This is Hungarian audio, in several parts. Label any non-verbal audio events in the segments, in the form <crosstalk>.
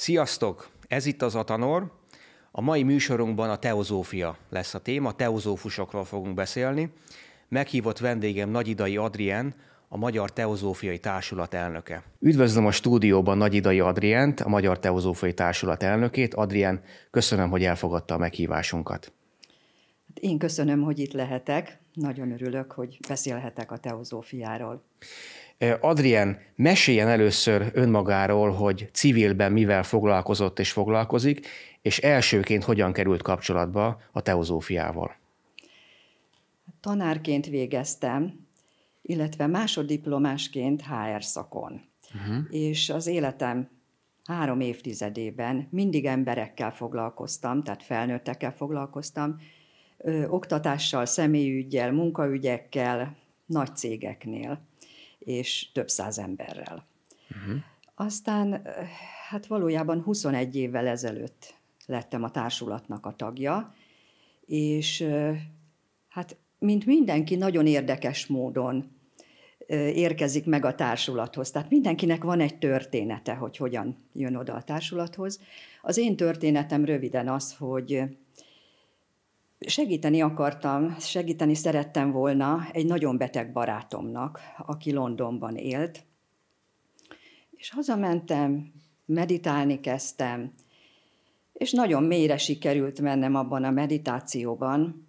Sziasztok! Ez itt az Atanor. A mai műsorunkban a teozófia lesz a téma, teozófusokról fogunk beszélni. Meghívott vendégem Nagyidai Adrien, a Magyar Teozófiai Társulat elnöke. Üdvözlöm a stúdióban Nagyidai Adrient, a Magyar Teozófiai Társulat elnökét. Adrien, köszönöm, hogy elfogadta a meghívásunkat. Hát én köszönöm, hogy itt lehetek. Nagyon örülök, hogy beszélhetek a teozófiáról. Adrien, meséljen először önmagáról, hogy civilben mivel foglalkozott és foglalkozik, és elsőként hogyan került kapcsolatba a teozófiával. Tanárként végeztem, illetve másoddiplomásként HR szakon. Uh-huh. És az életem három évtizedében mindig emberekkel foglalkoztam, tehát felnőttekkel foglalkoztam, ö, oktatással, személyügyel, munkaügyekkel, nagy cégeknél és több száz emberrel. Uh-huh. Aztán eh, hát valójában 21 évvel ezelőtt lettem a társulatnak a tagja, és eh, hát mint mindenki nagyon érdekes módon eh, érkezik meg a társulathoz. Tehát mindenkinek van egy története, hogy hogyan jön oda a társulathoz. Az én történetem röviden az, hogy Segíteni akartam, segíteni szerettem volna egy nagyon beteg barátomnak, aki Londonban élt. És hazamentem, meditálni kezdtem, és nagyon mélyre sikerült mennem abban a meditációban,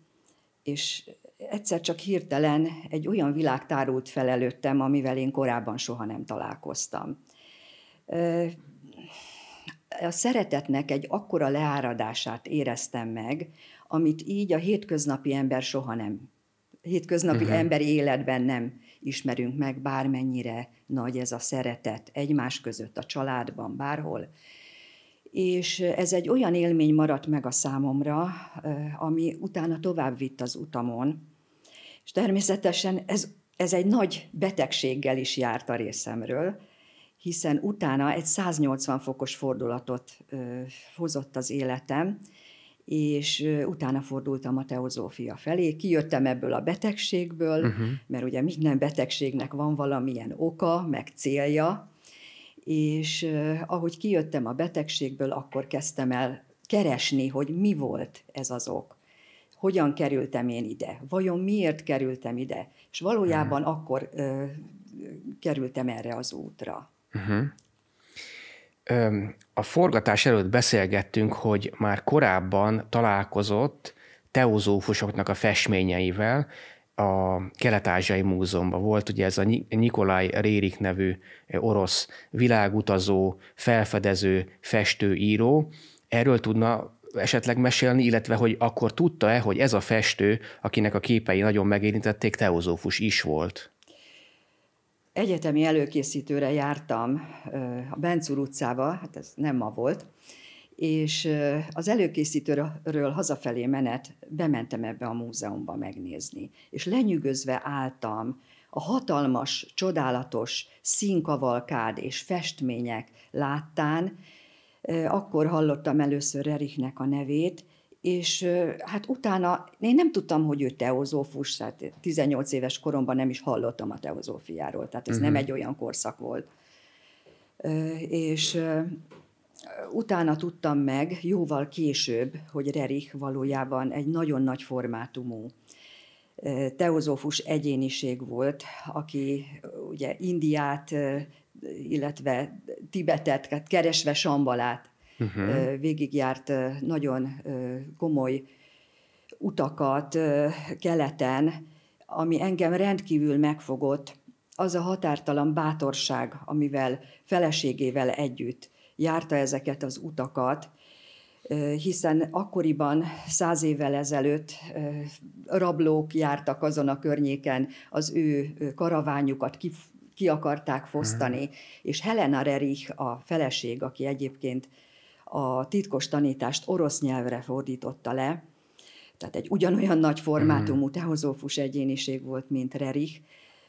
és egyszer csak hirtelen egy olyan világ tárult fel előttem, amivel én korábban soha nem találkoztam a szeretetnek egy akkora leáradását éreztem meg, amit így a hétköznapi ember soha nem, hétköznapi uh-huh. Mhm. emberi életben nem ismerünk meg, bármennyire nagy ez a szeretet egymás között, a családban, bárhol. És ez egy olyan élmény maradt meg a számomra, eh, ami utána tovább vitt az utamon. És természetesen ez, ez egy nagy betegséggel is járt a részemről, hiszen utána egy 180 fokos fordulatot hozott az életem, és utána fordultam a teozófia felé. Kijöttem ebből a betegségből, uh-huh. mert ugye minden betegségnek van valamilyen oka, meg célja, és ahogy kijöttem a betegségből, akkor kezdtem el keresni, hogy mi volt ez az ok. Hogyan kerültem én ide? Vajon miért kerültem ide? És valójában uh-huh. akkor ö, kerültem erre az útra. Uh-huh. Öm, a forgatás előtt beszélgettünk, hogy már korábban találkozott teozófusoknak a festményeivel a Kelet-Ázsiai Múzeumban. Volt ugye ez a Nikolaj Rérik nevű orosz világutazó, felfedező, festő, író. Erről tudna esetleg mesélni, illetve hogy akkor tudta-e, hogy ez a festő, akinek a képei nagyon megérintették, teozófus is volt? egyetemi előkészítőre jártam a Bencúr utcába, hát ez nem ma volt, és az előkészítőről hazafelé menet bementem ebbe a múzeumba megnézni, és lenyűgözve álltam a hatalmas, csodálatos színkavalkád és festmények láttán, akkor hallottam először Erichnek a nevét, és hát utána én nem tudtam, hogy ő teozófus, tehát 18 éves koromban nem is hallottam a teozófiáról, tehát ez uh-huh. nem mhm. egy olyan korszak volt. És utána tudtam meg, jóval később, hogy Rerich valójában egy nagyon nagy formátumú teozófus egyéniség volt, aki ugye Indiát, illetve Tibetet, keresve Sambalát uh-huh. végigjárt nagyon komoly utakat keleten, ami engem rendkívül megfogott, az a határtalan bátorság, amivel feleségével együtt járta ezeket az utakat, hiszen akkoriban száz évvel ezelőtt rablók jártak azon a környéken, az ő karaványukat ki, ki akarták fosztani, mhm. és Helena Rerich, a feleség, aki egyébként a titkos tanítást orosz nyelvre fordította le, tehát egy ugyanolyan nagy formátumú mhm. teozófus egyéniség volt, mint Rerich.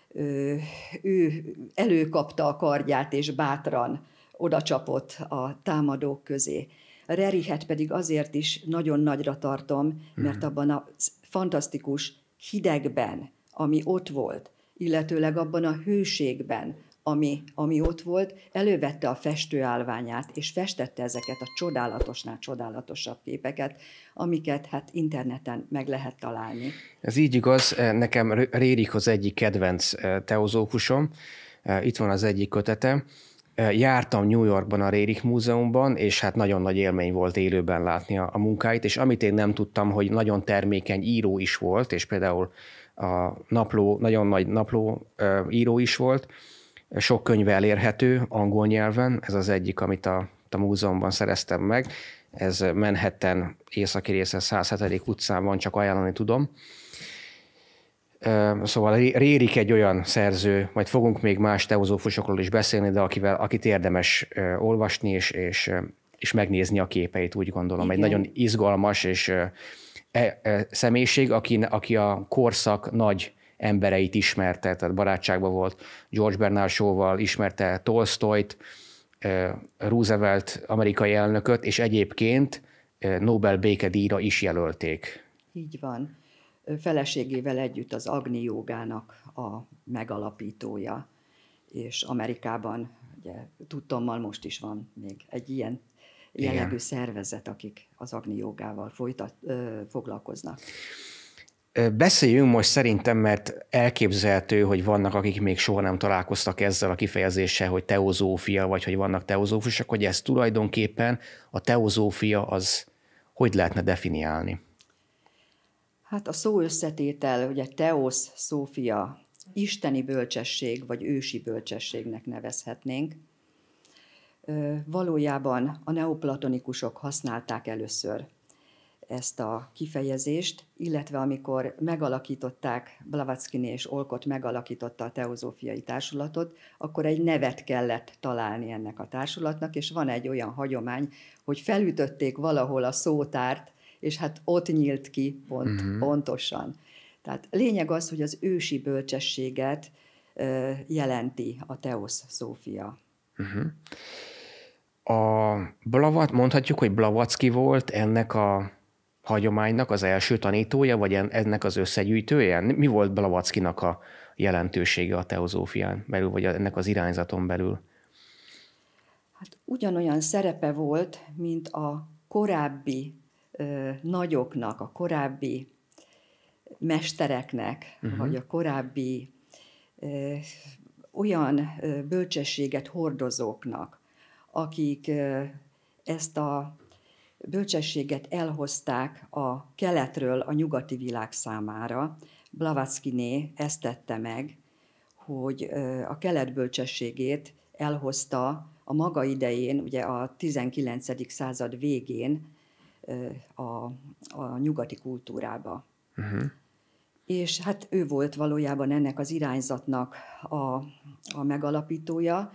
Ő, ő előkapta a kardját, és bátran odacsapott a támadók közé. Rerichet pedig azért is nagyon nagyra tartom, mert mhm. abban a fantasztikus hidegben, ami ott volt, illetőleg abban a hőségben, ami, ami ott volt, elővette a festőállványát, és festette ezeket a csodálatosnál csodálatosabb képeket, amiket hát interneten meg lehet találni. Ez így igaz, eh, nekem Rérik az egyik kedvenc eh, teozókusom, eh, itt van az egyik kötete, Jártam New Yorkban a Rérik Múzeumban, és hát nagyon nagy élmény volt élőben látni a, munkáit, és amit én nem tudtam, hogy nagyon termékeny író is volt, és például a napló, nagyon nagy napló író is volt, sok könyv elérhető angol nyelven, ez az egyik, amit a, a múzeumban szereztem meg. Ez Manhattan északi része 107. utcán van, csak ajánlani tudom. Szóval Rérik egy olyan szerző, majd fogunk még más teozófusokról is beszélni, de akivel, akit érdemes olvasni és, és, és megnézni a képeit, úgy gondolom. Igen. Egy nagyon izgalmas és e, e, személyiség, aki, aki a korszak nagy embereit ismerte, tehát barátságban volt George Bernard Shaw-val, ismerte Tolstoyt, Roosevelt amerikai elnököt, és egyébként Nobel békedíjra is jelölték. Így van. Feleségével együtt az Agni jogának a megalapítója, és Amerikában, ugye tudtommal most is van még egy ilyen jellegű szervezet, akik az Agni jogával folytat, ö, foglalkoznak. Beszéljünk most szerintem, mert elképzelhető, hogy vannak, akik még soha nem találkoztak ezzel a kifejezéssel, hogy teozófia, vagy hogy vannak teozófusok, hogy ez tulajdonképpen a teozófia az hogy lehetne definiálni? Hát a szó összetétel, ugye teosz, szófia, isteni bölcsesség, vagy ősi bölcsességnek nevezhetnénk. Valójában a neoplatonikusok használták először ezt a kifejezést, illetve amikor megalakították, Blavackini és Olkot megalakította a teozófiai társulatot, akkor egy nevet kellett találni ennek a társulatnak, és van egy olyan hagyomány, hogy felütötték valahol a szótárt, és hát ott nyílt ki pont, uh-huh. pontosan. Tehát lényeg az, hogy az ősi bölcsességet ö, jelenti a teoszófia. Uh-huh mhm. a Blavat, mondhatjuk, hogy Blavacki volt ennek a hagyománynak az első tanítója, vagy ennek az összegyűjtője? Mi volt Blavatszkinak a jelentősége a teozófián belül, vagy ennek az irányzaton belül? Hát ugyanolyan szerepe volt, mint a korábbi ö, nagyoknak, a korábbi mestereknek, uh-huh. vagy a korábbi ö, olyan ö, bölcsességet hordozóknak, akik ö, ezt a bölcsességet elhozták a keletről a nyugati világ számára. Blavackiné ezt tette meg, hogy a kelet bölcsességét elhozta a maga idején, ugye a 19. század végén a, a nyugati kultúrába. Uh-huh. És hát ő volt valójában ennek az irányzatnak a, a megalapítója.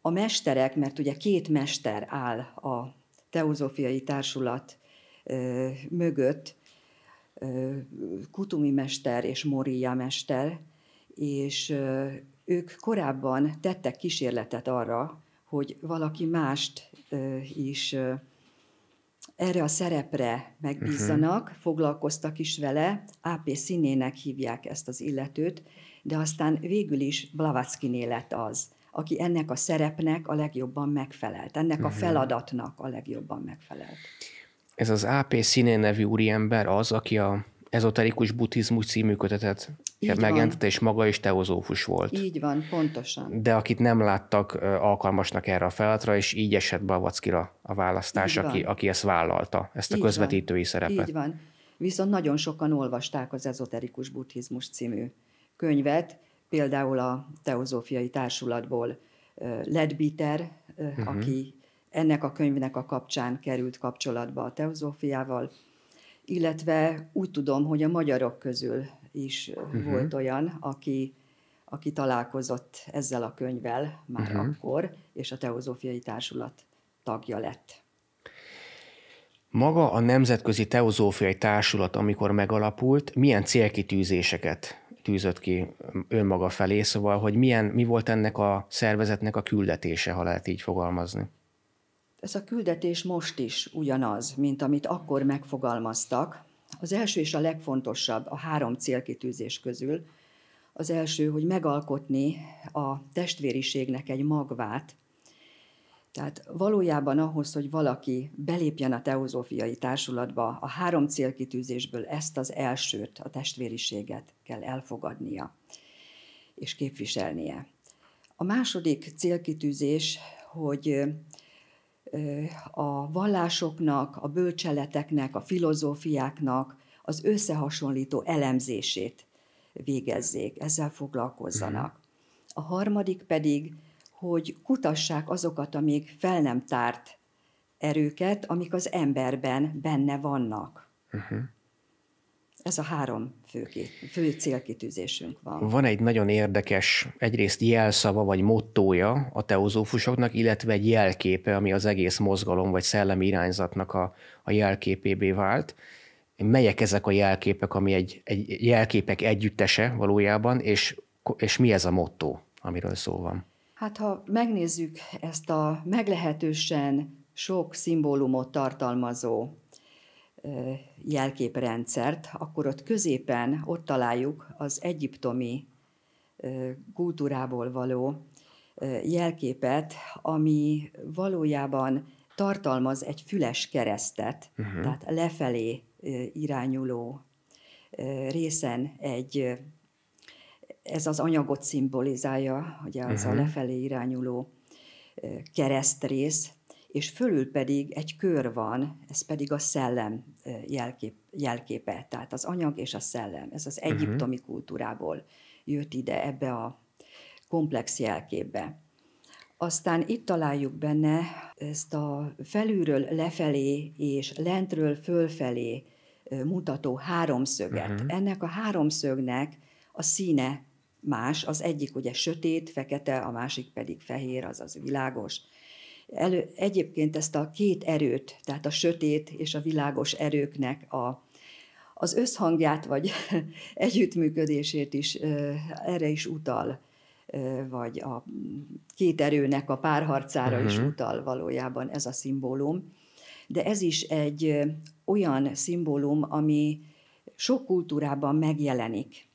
A mesterek, mert ugye két mester áll a teozófiai társulat ö, mögött ö, Kutumi mester és Moria mester, és ö, ők korábban tettek kísérletet arra, hogy valaki mást ö, is ö, erre a szerepre megbízzanak, uh-huh. foglalkoztak is vele, AP színének hívják ezt az illetőt, de aztán végül is Blavatskiné lett az aki ennek a szerepnek a legjobban megfelelt, ennek a mhm. feladatnak a legjobban megfelelt. Ez az AP színén nevű úriember az, aki a ezoterikus buddhizmus című kötetet megjelentette, és maga is teozófus volt. Így van, pontosan. De akit nem láttak alkalmasnak erre a feladatra, és így esett be a vackira a választás, aki, aki ezt vállalta, ezt a így közvetítői van. szerepet. Így van. Viszont nagyon sokan olvasták az ezoterikus buddhizmus című könyvet, például a Teozófiai Társulatból Ledbiter, uh-huh. Mhm. aki ennek a könyvnek a kapcsán került kapcsolatba a teozófiával, illetve úgy tudom, hogy a magyarok közül is uh-huh. volt olyan, aki, aki találkozott ezzel a könyvvel már uh-huh. akkor, és a Teozófiai Társulat tagja lett. Maga a Nemzetközi Teozófiai Társulat, amikor megalapult, milyen célkitűzéseket tűzött ki önmaga felé, szóval, hogy milyen, mi volt ennek a szervezetnek a küldetése, ha lehet így fogalmazni? Ez a küldetés most is ugyanaz, mint amit akkor megfogalmaztak. Az első és a legfontosabb a három célkitűzés közül. Az első, hogy megalkotni a testvériségnek egy magvát, tehát valójában ahhoz, hogy valaki belépjen a teozófiai társulatba, a három célkitűzésből ezt az elsőt, a testvériséget kell elfogadnia és képviselnie. A második célkitűzés, hogy a vallásoknak, a bölcseleteknek, a filozófiáknak az összehasonlító elemzését végezzék, ezzel foglalkozzanak. Mhm. A harmadik pedig, hogy kutassák azokat a még fel nem tárt erőket, amik az emberben benne vannak. Uh-huh. Ez a három fő, fő célkitűzésünk van. Van egy nagyon érdekes, egyrészt jelszava vagy mottója a teozófusoknak, illetve egy jelképe, ami az egész mozgalom vagy szellemi irányzatnak a, a jelképébé vált. Melyek ezek a jelképek, ami egy, egy jelképek együttese valójában, és, és mi ez a mottó, amiről szó van? Hát ha megnézzük ezt a meglehetősen sok szimbólumot tartalmazó jelképrendszert, akkor ott középen ott találjuk az egyiptomi kultúrából való jelképet, ami valójában tartalmaz egy füles keresztet, uh-huh. tehát lefelé irányuló részen egy ez az anyagot szimbolizálja, hogy az uh-huh. a mhm. lefelé irányuló keresztrész, és fölül pedig egy kör van, ez pedig a szellem jelkép, jelképe, tehát az anyag és a szellem. Ez az mhm. egyiptomi uh-huh. kultúrából jött ide, ebbe a komplex jelképbe. Aztán itt találjuk benne ezt a felülről lefelé és lentről fölfelé mutató háromszöget. Uh-huh. Ennek a háromszögnek a színe más, az egyik ugye sötét, fekete, a másik pedig fehér, azaz világos. Elő, egyébként ezt a két erőt, tehát a sötét és a világos erőknek a, az összhangját vagy <laughs> együttműködését is erre is utal, vagy a két erőnek a párharcára uh-huh. is mhm. utal valójában ez a szimbólum. De ez is egy olyan szimbólum, ami sok kultúrában megjelenik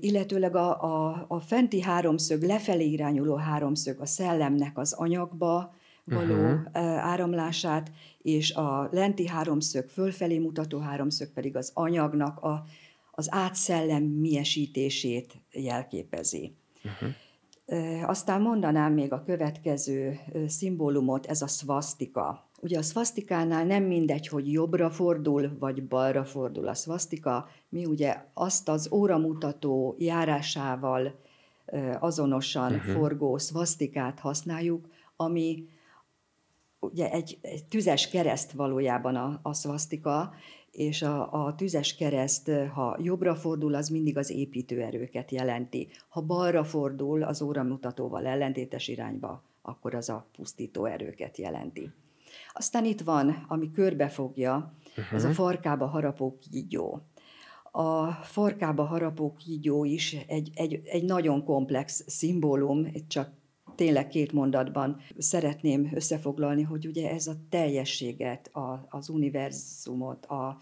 illetőleg a, a, a fenti háromszög, lefelé irányuló háromszög a szellemnek az anyagba való uh-huh. áramlását, és a lenti háromszög, fölfelé mutató háromszög pedig az anyagnak a, az átszellem miesítését jelképezi. Uh-huh. Aztán mondanám még a következő szimbólumot, ez a szvasztika. Ugye a szvasztikánál nem mindegy, hogy jobbra fordul, vagy balra fordul a szvasztika. Mi ugye azt az óramutató járásával azonosan uh-huh. forgó szvasztikát használjuk, ami ugye egy, egy tüzes kereszt valójában a, a szvasztika, és a, a tüzes kereszt, ha jobbra fordul, az mindig az építőerőket jelenti. Ha balra fordul, az óramutatóval ellentétes irányba, akkor az a pusztító erőket jelenti. Aztán itt van, ami körbefogja, uh-huh. ez a mhm. farkába harapó kígyó. A farkába harapó kígyó is egy, egy, egy nagyon komplex szimbólum, csak tényleg két mondatban szeretném összefoglalni, hogy ugye ez a teljességet, a, az univerzumot, a,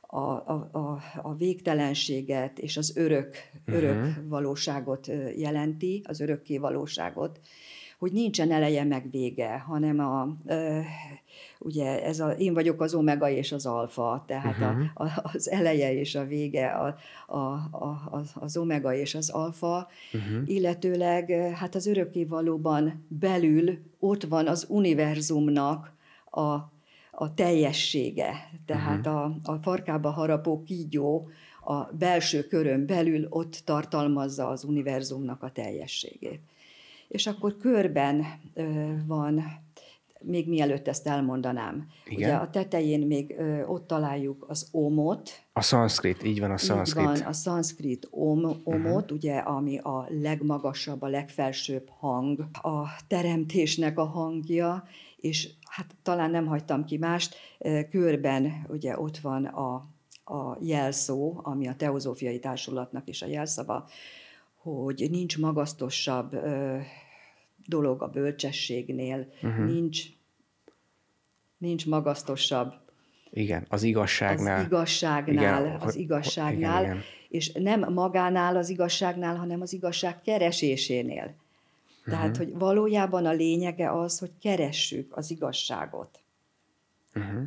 a, a, a, a végtelenséget és az örök, örök uh-huh. valóságot jelenti, az örökké valóságot hogy nincsen eleje meg vége, hanem a, ö, ugye ez a, én vagyok az omega és az alfa, tehát uh-huh. a, mhm. a, az eleje és a vége, a, a, a, az omega és az alfa, uh-huh. illetőleg hát az örökké valóban belül ott van az univerzumnak a, a teljessége, tehát uh-huh. a, a farkába harapó kígyó, a belső körön belül ott tartalmazza az univerzumnak a teljességét és akkor körben van, még mielőtt ezt elmondanám, Igen. ugye a tetején még ott találjuk az omot. A szanszkrit, így van a szanszkrit. Így van a szanszkrit om, mhm. omot, uh-huh. ugye, ami a legmagasabb, a legfelsőbb hang, a teremtésnek a hangja, és hát talán nem hagytam ki mást, körben ugye ott van a a jelszó, ami a Teozófiai Társulatnak is a jelszava, hogy nincs magasztosabb dolog a bölcsességnél. Uh-huh. Nincs, nincs magasztosabb. Igen, az igazságnál. Az igazságnál, igen, az igazságnál. Igen, igen. És nem magánál az igazságnál, hanem az igazság keresésénél. Tehát, uh-huh. hogy valójában a lényege az, hogy keressük az igazságot. Uh-huh.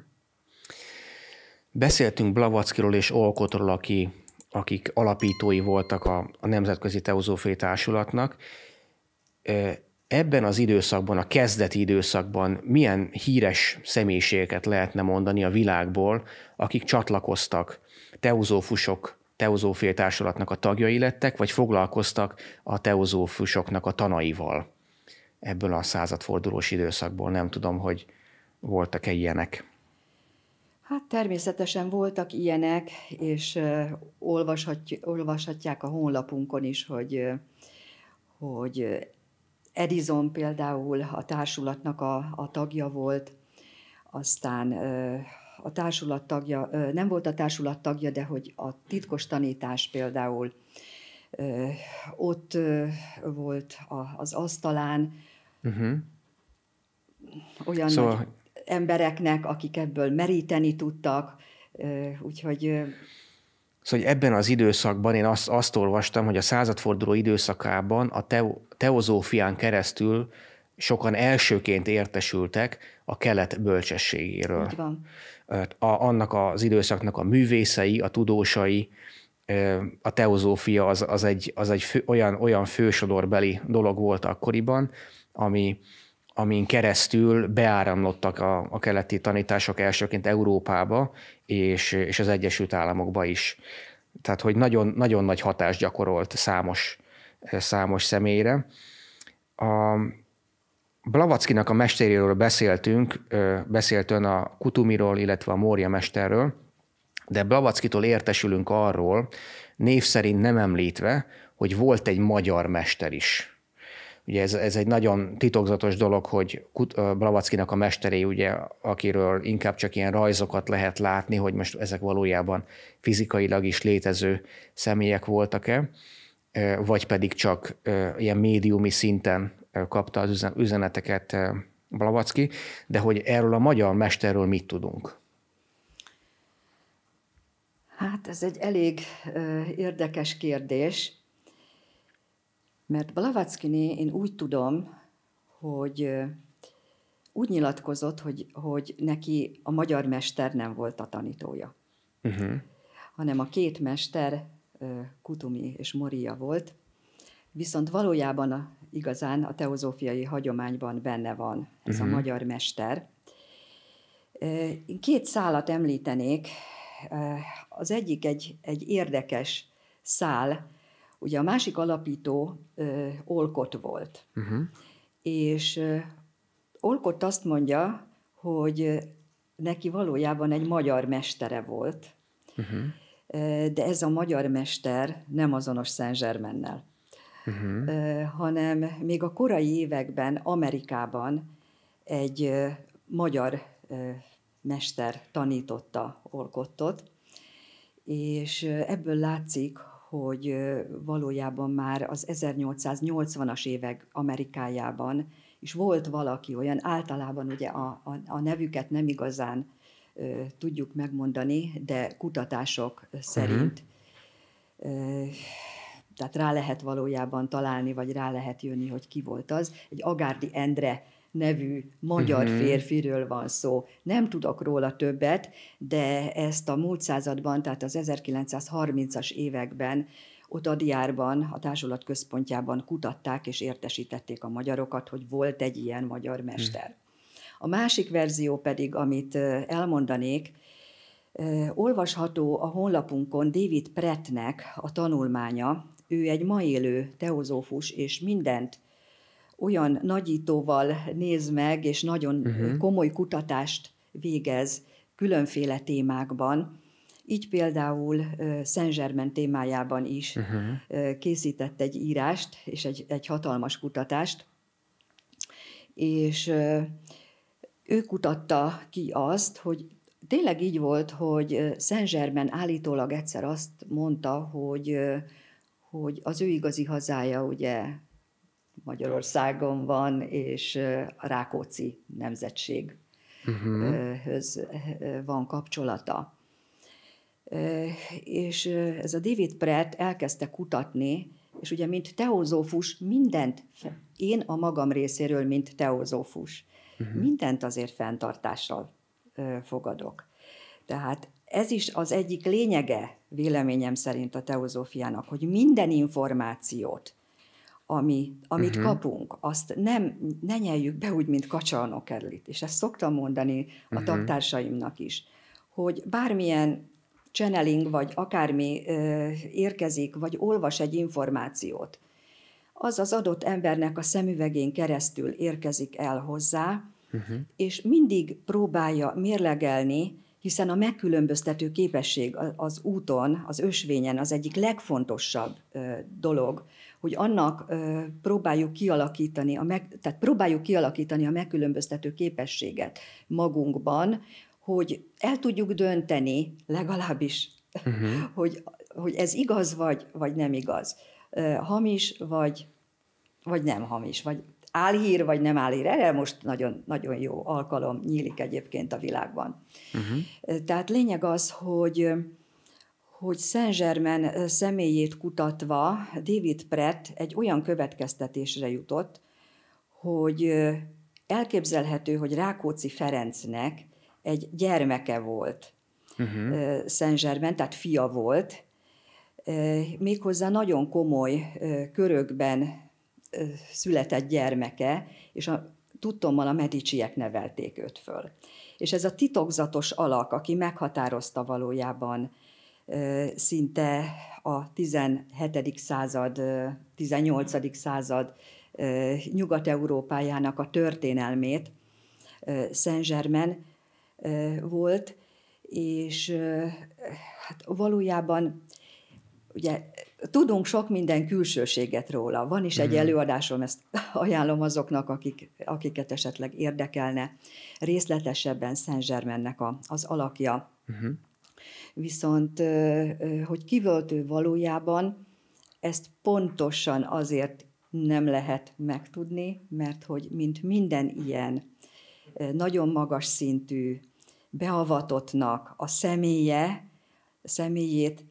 Beszéltünk Blavackiról és Olkotról, aki, akik alapítói voltak a, a Nemzetközi Teozófai Társulatnak ebben az időszakban, a kezdeti időszakban milyen híres személyiségeket lehetne mondani a világból, akik csatlakoztak teozófusok, teozófél társulatnak a tagjai lettek, vagy foglalkoztak a teozófusoknak a tanaival ebből a századfordulós időszakból. Nem tudom, hogy voltak-e ilyenek. Hát természetesen voltak ilyenek, és olvashatják a honlapunkon is, hogy, hogy Edison például a társulatnak a, a tagja volt, aztán a társulat tagja, nem volt a társulat tagja, de hogy a titkos tanítás például ott volt az asztalán, uh-huh. olyan szóval... embereknek, akik ebből meríteni tudtak, úgyhogy Szóval hogy ebben az időszakban én azt, azt olvastam, hogy a századforduló időszakában a teo, teozófián keresztül sokan elsőként értesültek a kelet bölcsességéről. van. A, annak az időszaknak a művészei, a tudósai, a teozófia az, az egy, az egy fő, olyan, olyan fősodorbeli dolog volt akkoriban, ami, amin keresztül beáramlottak a, a keleti tanítások elsőként Európába és, és az Egyesült Államokba is. Tehát, hogy nagyon, nagyon nagy hatást gyakorolt számos, számos személyre. A Blavackinak a mestéréről beszéltünk, beszélt ön a Kutumiról, illetve a Mória mesterről, de Blavackitól értesülünk arról, név szerint nem említve, hogy volt egy magyar mester is Ugye ez, ez egy nagyon titokzatos dolog, hogy Blavackinak a mesteré, ugye, akiről inkább csak ilyen rajzokat lehet látni, hogy most ezek valójában fizikailag is létező személyek voltak-e, vagy pedig csak ilyen médiumi szinten kapta az üzeneteket Blavacki, de hogy erről a magyar mesterről mit tudunk? Hát ez egy elég ö, érdekes kérdés. Mert Blavatszkiné én úgy tudom, hogy úgy nyilatkozott, hogy, hogy neki a magyar mester nem volt a tanítója, uh-huh. hanem a két mester, Kutumi és Moria volt, viszont valójában a, igazán a teozófiai hagyományban benne van ez uh-huh. a mhm. magyar mester. két szálat említenék. Az egyik egy, egy érdekes szál, Ugye a másik alapító ö, Olkot volt, uh-huh. és ö, Olkot azt mondja, hogy neki valójában egy magyar mestere volt, uh-huh. Ö, de ez a magyar mester nem azonos Szent Zsermennel, uh-huh. Mhm. Ö, hanem még a korai években Amerikában egy ö, magyar mester tanította Olkottot, és ebből látszik, hogy valójában már az 1880-as évek Amerikájában is volt valaki olyan, általában ugye a, a, a nevüket nem igazán ö, tudjuk megmondani, de kutatások szerint uh-huh. ö, tehát rá lehet valójában találni, vagy rá lehet jönni, hogy ki volt az. Egy Agárdi Endre nevű magyar uh-huh. férfiről van szó. Nem tudok róla többet, de ezt a múlt században, tehát az 1930-as években ott Adiárban, a társulat központjában kutatták és értesítették a magyarokat, hogy volt egy ilyen magyar mhm. mester. Uh-huh. A másik verzió pedig, amit elmondanék, olvasható a honlapunkon David Pretnek a tanulmánya, ő egy ma élő teozófus, és mindent olyan nagyítóval néz meg, és nagyon uh-huh. komoly kutatást végez különféle témákban. Így például Szent Zsermen témájában is uh-huh. készített egy írást és egy, egy hatalmas kutatást, és ő kutatta ki azt, hogy tényleg így volt, hogy Szent Zsermen állítólag egyszer azt mondta, hogy, hogy az ő igazi hazája ugye Magyarországon van, és a Rákóczi nemzetséghöz uh-huh. van kapcsolata. És ez a David Pratt elkezdte kutatni, és ugye, mint teozófus, mindent, én a magam részéről, mint teozófus, uh-huh. Mhm. mindent azért fenntartással fogadok. Tehát ez is az egyik lényege véleményem szerint a teozófiának, hogy minden információt ami, amit uh-huh. kapunk, azt nem, ne nyeljük be úgy, mint kacsalnok kerlit. És ezt szoktam mondani a uh-huh. tagtársaimnak is, hogy bármilyen channeling, vagy akármi ö, érkezik, vagy olvas egy információt, az az adott embernek a szemüvegén keresztül érkezik el hozzá, uh-huh. és mindig próbálja mérlegelni, hiszen a megkülönböztető képesség az úton, az ösvényen az egyik legfontosabb ö, dolog, hogy annak ö, próbáljuk kialakítani, a meg, tehát próbáljuk kialakítani a megkülönböztető képességet magunkban, hogy el tudjuk dönteni legalábbis, uh-huh. <laughs> hogy, hogy ez igaz vagy, vagy nem igaz. Ö, hamis vagy, vagy nem hamis, vagy álhír vagy nem álhír. Erre most nagyon, nagyon jó alkalom nyílik egyébként a világban. Uh-huh. Tehát lényeg az, hogy hogy Szent Zsermen személyét kutatva David Pratt egy olyan következtetésre jutott, hogy elképzelhető, hogy Rákóczi Ferencnek egy gyermeke volt uh-huh. Mhm. Szent Zsermen, tehát fia volt, méghozzá nagyon komoly körökben született gyermeke, és a tudtommal a mediciek nevelték őt föl. És ez a titokzatos alak, aki meghatározta valójában szinte a 17. század, 18. század Nyugat-Európájának a történelmét Saint-Germain volt, és hát valójában ugye tudunk sok minden külsőséget róla. Van is egy mhm. előadásom, ezt <laughs> ajánlom azoknak, akik, akiket esetleg érdekelne részletesebben Saint-Germainnek a, az alakja. Uh-huh. Viszont, hogy kivöltő valójában, ezt pontosan azért nem lehet megtudni, mert hogy mint minden ilyen nagyon magas szintű beavatottnak a személye, személyét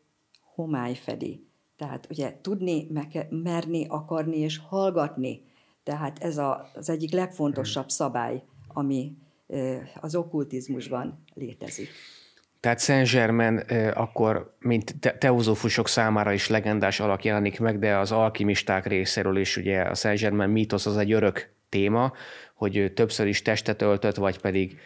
homály fedi. Tehát ugye tudni, merni, akarni és hallgatni. Tehát ez a, az egyik legfontosabb mm. szabály, ami az okkultizmusban létezik. Tehát Saint-Germain akkor, mint teozófusok számára is legendás alak jelenik meg, de az alkimisták részéről is ugye a Saint-Germain mítosz az egy örök téma, hogy többször is testet öltött, vagy pedig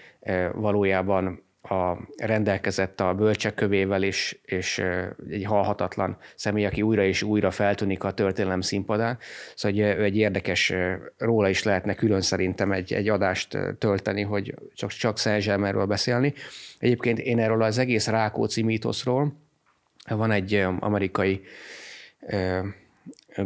valójában a rendelkezett a bölcsekövével is, és egy halhatatlan személy, aki újra és újra feltűnik a történelem színpadán. Szóval egy, egy érdekes, róla is lehetne külön szerintem egy, egy adást tölteni, hogy csak, csak erről beszélni. Egyébként én erről az egész Rákóczi mítoszról, van egy amerikai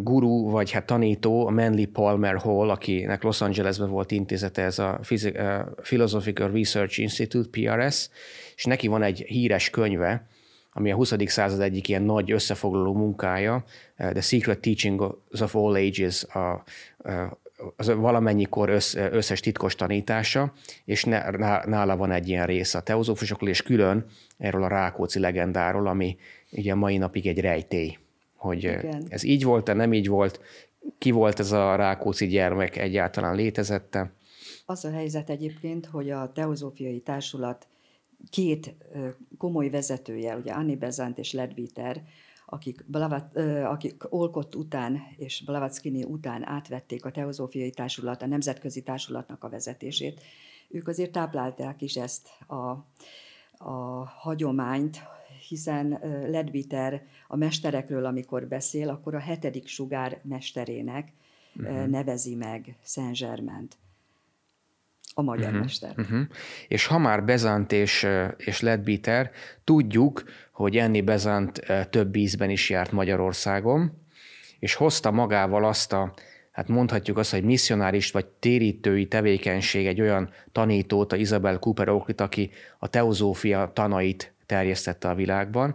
guru, vagy hát tanító, a Manly Palmer Hall, akinek Los Angelesben volt intézete ez a eh, Philosophical Research Institute, PRS, és neki van egy híres könyve, ami a 20. század egyik ilyen nagy összefoglaló munkája, eh, The Secret Teaching of All Ages, a, eh, az valamennyi kor össz, összes titkos tanítása, és ne, nála van egy ilyen része a teozófusokról, és külön erről a Rákóczi legendáról, ami ugye mai napig egy rejtély hogy Igen. ez így volt-e, nem így volt, ki volt ez a Rákóczi gyermek, egyáltalán létezette. Az a helyzet egyébként, hogy a Teozófiai Társulat két komoly vezetője, ugye Anni Bezant és Ledviter, akik, Blavat, akik Olkott után és Blavatskini után átvették a Teozófiai Társulat, a Nemzetközi Társulatnak a vezetését, ők azért táplálták is ezt a, a hagyományt, hiszen Ledviter a mesterekről, amikor beszél, akkor a hetedik sugár mesterének uh-huh. nevezi meg Szent Zsermánt, a magyar uh-huh. mester. Uh-huh. És ha már Bezant és, és Ledbiter, tudjuk, hogy Enni Bezant több ízben is járt Magyarországon, és hozta magával azt a, hát mondhatjuk azt, hogy misszionáris vagy térítői tevékenység egy olyan tanítót, a Isabel Cooper Oaklit, aki a teozófia tanait terjesztette a világban,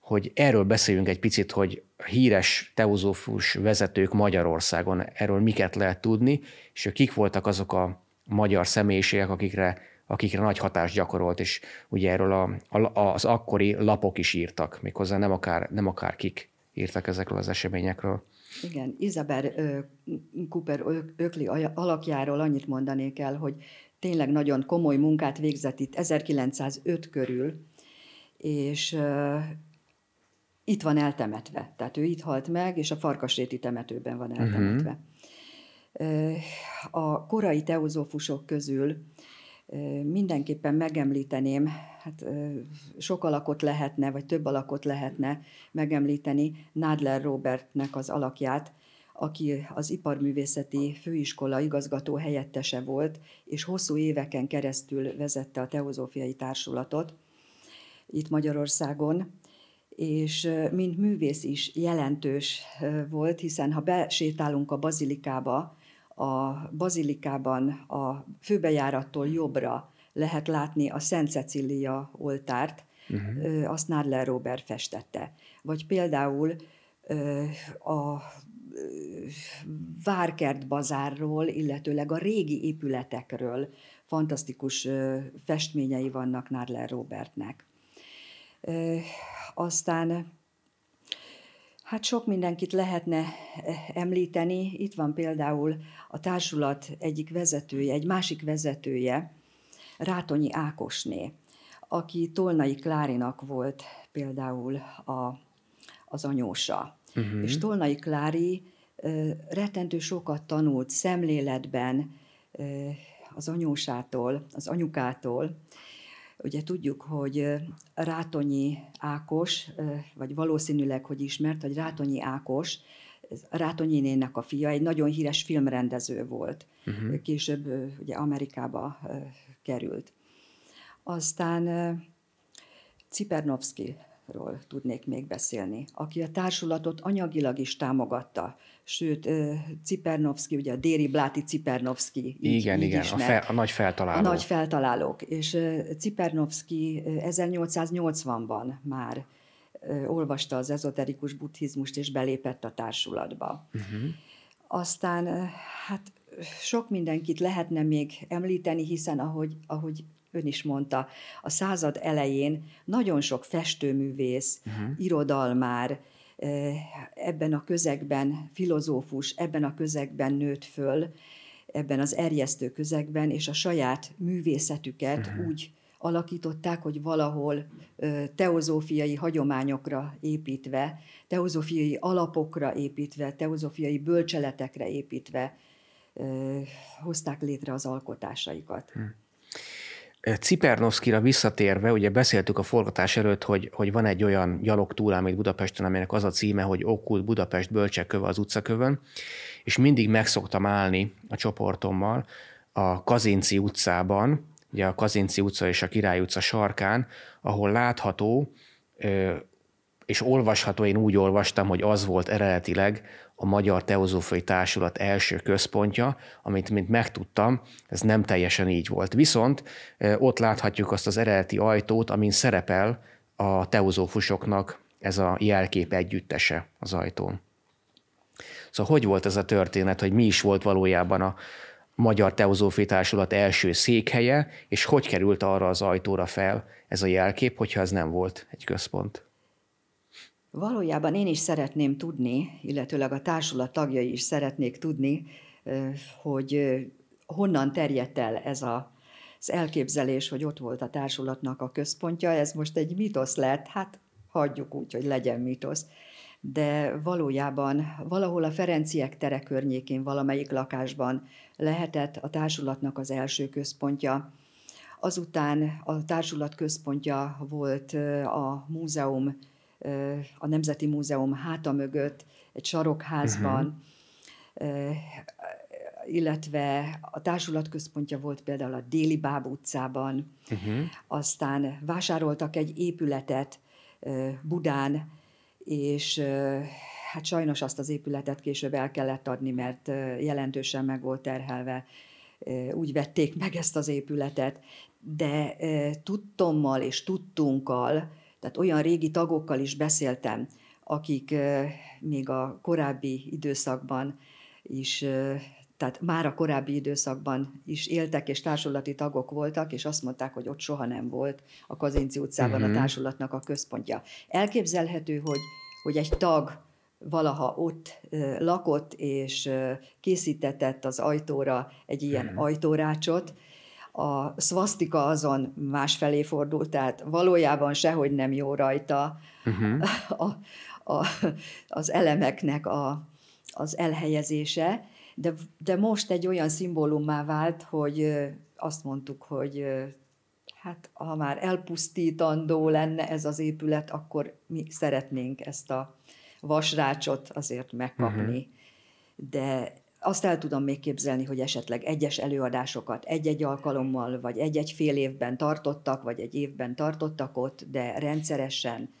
hogy erről beszéljünk egy picit, hogy híres teozófus vezetők Magyarországon, erről miket lehet tudni, és kik voltak azok a magyar személyiségek, akikre, akikre nagy hatást gyakorolt, és ugye erről a, a, az akkori lapok is írtak, méghozzá nem akár, nem akár kik írtak ezekről az eseményekről. Igen, Izabel Cooper Ökli alakjáról annyit mondanék el, hogy tényleg nagyon komoly munkát végzett itt 1905 körül, és itt van eltemetve. Tehát ő itt halt meg, és a Farkasréti temetőben van mhm. eltemetve. Uh-huh. A korai teozófusok közül mindenképpen megemlíteném, hát sok alakot lehetne, vagy több alakot lehetne megemlíteni Nádler Robertnek az alakját, aki az iparművészeti főiskola igazgató helyettese volt, és hosszú éveken keresztül vezette a teozófiai társulatot itt Magyarországon, és mint művész is jelentős volt, hiszen ha besétálunk a bazilikába, a bazilikában a főbejárattól jobbra lehet látni a Szent Cecília oltárt, uh-huh. azt Nadler Robert festette. Vagy például a Várkert bazárról, illetőleg a régi épületekről fantasztikus festményei vannak Nadler Robertnek. Aztán Hát sok mindenkit lehetne említeni. Itt van például a társulat egyik vezetője, egy másik vezetője, Rátonyi Ákosné, aki Tolnai Klárinak volt például a, az anyósa. Uh-huh. És Tolnai Klári rettentő sokat tanult szemléletben az anyósától, az anyukától, Ugye tudjuk, hogy Rátonyi Ákos, vagy valószínűleg, hogy ismert, hogy Rátonyi Ákos, Rátonyi nének a fia, egy nagyon híres filmrendező volt. Uh-huh. Később ugye Amerikába került. Aztán Cipernovszki ról tudnék még beszélni, aki a társulatot anyagilag is támogatta, sőt, Cipernovszki, ugye a Déri Bláti Cipernovszki. Így, igen, így igen, ismer, a, fel, a nagy feltalálók. A nagy feltalálók, és Cipernovszki 1880-ban már olvasta az ezoterikus buddhizmust, és belépett a társulatba. Uh-huh. Aztán, hát sok mindenkit lehetne még említeni, hiszen ahogy, ahogy ön is mondta, a század elején nagyon sok festőművész, uh-huh. irodalmár, eh, ebben a közegben filozófus, ebben a közegben nőtt föl, ebben az erjesztő közegben, és a saját művészetüket uh-huh. úgy alakították, hogy valahol teozófiai hagyományokra építve, teozófiai alapokra építve, teozófiai bölcseletekre építve hozták létre az alkotásaikat. Uh-huh. Cipernoszkira visszatérve, ugye beszéltük a forgatás előtt, hogy, hogy van egy olyan gyalogtúra, amit Budapesten, aminek az a címe, hogy Okkult Budapest bölcseköve az utcakövön, és mindig megszoktam állni a csoportommal a Kazinci utcában, ugye a Kazinci utca és a Király utca sarkán, ahol látható és olvasható, én úgy olvastam, hogy az volt eredetileg a Magyar Teozófai Társulat első központja, amit, mint megtudtam, ez nem teljesen így volt. Viszont ott láthatjuk azt az eredeti ajtót, amin szerepel a teozófusoknak ez a jelkép együttese az ajtón. Szóval hogy volt ez a történet, hogy mi is volt valójában a Magyar Teozófi Társulat első székhelye, és hogy került arra az ajtóra fel ez a jelkép, hogyha ez nem volt egy központ? Valójában én is szeretném tudni, illetőleg a társulat tagjai is szeretnék tudni, hogy honnan terjedt el ez a, az elképzelés, hogy ott volt a társulatnak a központja. Ez most egy mitosz lett, hát hagyjuk úgy, hogy legyen mitosz. De valójában valahol a Ferenciek tere környékén, valamelyik lakásban lehetett a társulatnak az első központja. Azután a társulat központja volt a múzeum a Nemzeti Múzeum háta mögött, egy sarokházban, uh-huh. illetve a társulat központja volt például a Déli Báb utcában, uh-huh. aztán vásároltak egy épületet Budán, és hát sajnos azt az épületet később el kellett adni, mert jelentősen meg volt terhelve, úgy vették meg ezt az épületet, de tudtommal és tudtunkkal tehát olyan régi tagokkal is beszéltem, akik még a korábbi időszakban is, tehát már a korábbi időszakban is éltek, és társulati tagok voltak, és azt mondták, hogy ott soha nem volt a Kazinci utcában uh-huh. a mhm. társulatnak a központja. Elképzelhető, hogy, hogy egy tag valaha ott lakott, és készítetett az ajtóra egy ilyen uh-huh. ajtórácsot, a szvasztika azon másfelé fordult, tehát valójában sehogy nem jó rajta uh-huh. a, a, az elemeknek a, az elhelyezése, de, de most egy olyan szimbólummá vált, hogy azt mondtuk, hogy hát ha már elpusztítandó lenne ez az épület, akkor mi szeretnénk ezt a vasrácsot azért megkapni. Uh-huh. De azt el tudom még képzelni, hogy esetleg egyes előadásokat egy-egy alkalommal, vagy egy-egy fél évben tartottak, vagy egy évben tartottak ott, de rendszeresen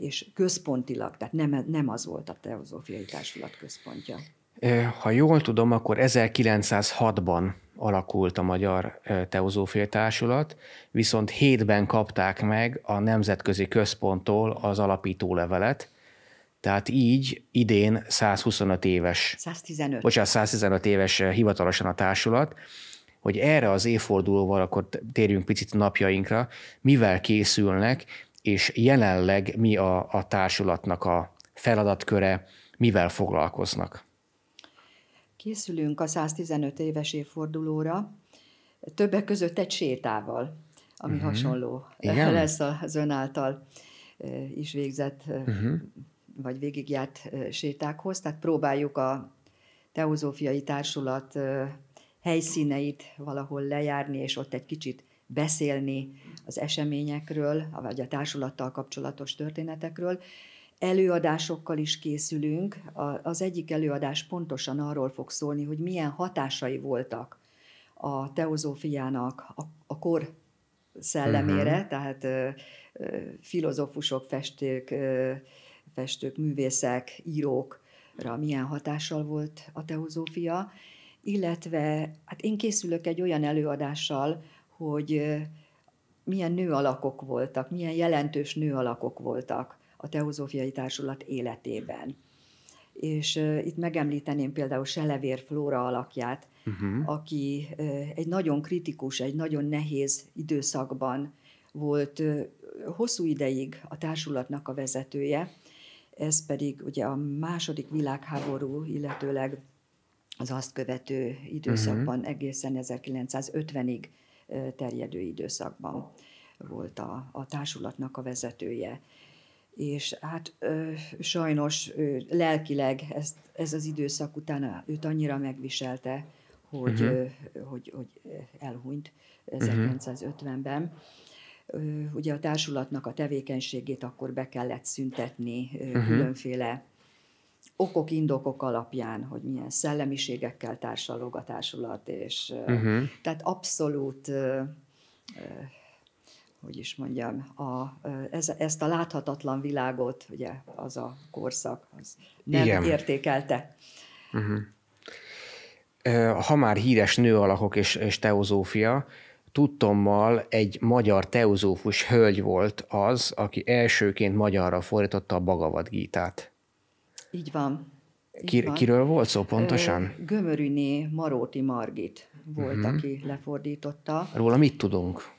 és központilag, tehát nem, nem az volt a Teozófiai Társulat központja. Ha jól tudom, akkor 1906-ban alakult a Magyar Teozófiai Társulat, viszont hétben kapták meg a Nemzetközi Központtól az alapító levelet, tehát így idén 125 éves. 115. Bocsánat, 115 éves eh, hivatalosan a társulat, hogy erre az évfordulóval akkor térjünk picit napjainkra, mivel készülnek, és jelenleg mi a, a társulatnak a feladatköre, mivel foglalkoznak? Készülünk a 115 éves évfordulóra, többek között egy sétával, ami uh-huh. hasonló Igen? <laughs> lesz az ön által eh, is végzett uh-huh vagy végigjárt sétákhoz, tehát próbáljuk a teozófiai társulat helyszíneit valahol lejárni, és ott egy kicsit beszélni az eseményekről, vagy a társulattal kapcsolatos történetekről. Előadásokkal is készülünk. Az egyik előadás pontosan arról fog szólni, hogy milyen hatásai voltak a teozófiának a, a kor szellemére, uh-huh. tehát ö, ö, filozofusok, festők, ö, festők, művészek, írókra milyen hatással volt a teozófia, illetve hát én készülök egy olyan előadással, hogy milyen nőalakok voltak, milyen jelentős nőalakok voltak a Teozófiai Társulat életében. És uh, itt megemlíteném például Selevér Flóra alakját, uh-huh. aki uh, egy nagyon kritikus, egy nagyon nehéz időszakban volt uh, hosszú ideig a társulatnak a vezetője, ez pedig ugye a második világháború, illetőleg az azt követő időszakban, uh-huh. egészen 1950-ig terjedő időszakban volt a, a társulatnak a vezetője. És hát ö, sajnos ö, lelkileg ezt, ez az időszak után őt annyira megviselte, hogy, uh-huh. ö, hogy, hogy elhunyt 1950-ben. Mhm. Uh-huh ugye a társulatnak a tevékenységét akkor be kellett szüntetni uh-huh. különféle okok, indokok alapján, hogy milyen szellemiségekkel társalog a társulat, és uh-huh. tehát abszolút, hogy is mondjam, a, ez, ezt a láthatatlan világot, ugye az a korszak, az nem Igen. értékelte. Uh-huh. Ha már híres nőalakok és, és teozófia, tudtommal egy magyar teozófus hölgy volt az, aki elsőként magyarra fordította a Bagavad Gítát. Így van. Így Kir- van. Kiről volt szó pontosan? Gömörűné Maróti Margit volt, uh-huh. aki lefordította. Róla mit tudunk?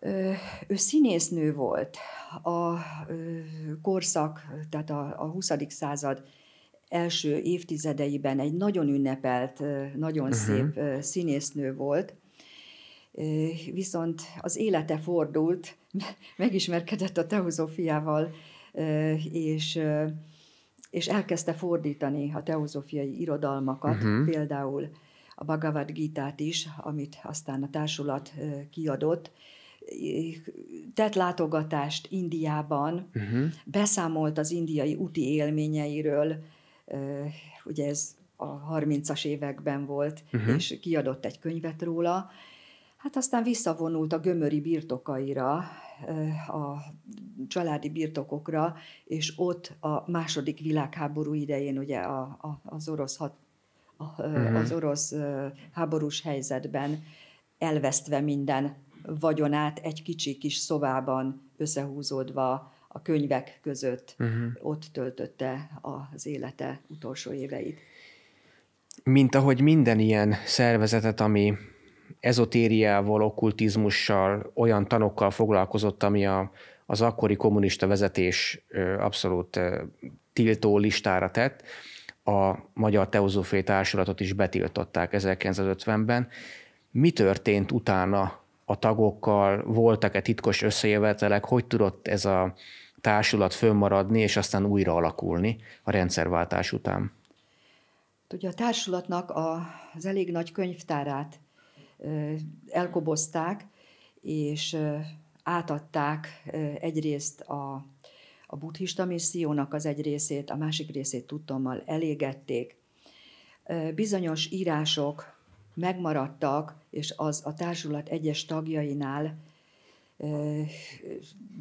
Ő, ő színésznő volt. A ö, korszak, tehát a, a 20. század első évtizedeiben egy nagyon ünnepelt, nagyon uh-huh. szép színésznő volt viszont az élete fordult, <laughs> megismerkedett a teozófiával, és, és elkezdte fordítani a teozófiai irodalmakat, uh-huh. például a Bhagavad gita is, amit aztán a társulat kiadott, tett látogatást Indiában, uh-huh. beszámolt az indiai úti élményeiről, ugye ez a 30-as években volt, uh-huh. és kiadott egy könyvet róla, Hát aztán visszavonult a gömöri birtokaira, a családi birtokokra, és ott a második világháború idején ugye a, a, az orosz hat, a, mhm. az orosz háborús helyzetben elvesztve minden vagyonát, egy kicsi kis szobában összehúzódva a könyvek között, uh-huh. ott töltötte az élete utolsó éveit. Mint ahogy minden ilyen szervezetet, ami ezotériával, okkultizmussal, olyan tanokkal foglalkozott, ami a, az akkori kommunista vezetés abszolút tiltó listára tett. A Magyar Teozófiai Társulatot is betiltották 1950-ben. Mi történt utána a tagokkal? Voltak-e titkos összejövetelek? Hogy tudott ez a társulat fönnmaradni, és aztán újra alakulni a rendszerváltás után? Ugye a társulatnak az elég nagy könyvtárát elkobozták, és átadták egyrészt a, a buddhista missziónak az egy részét, a másik részét tudtommal elégették. Bizonyos írások megmaradtak, és az a társulat egyes tagjainál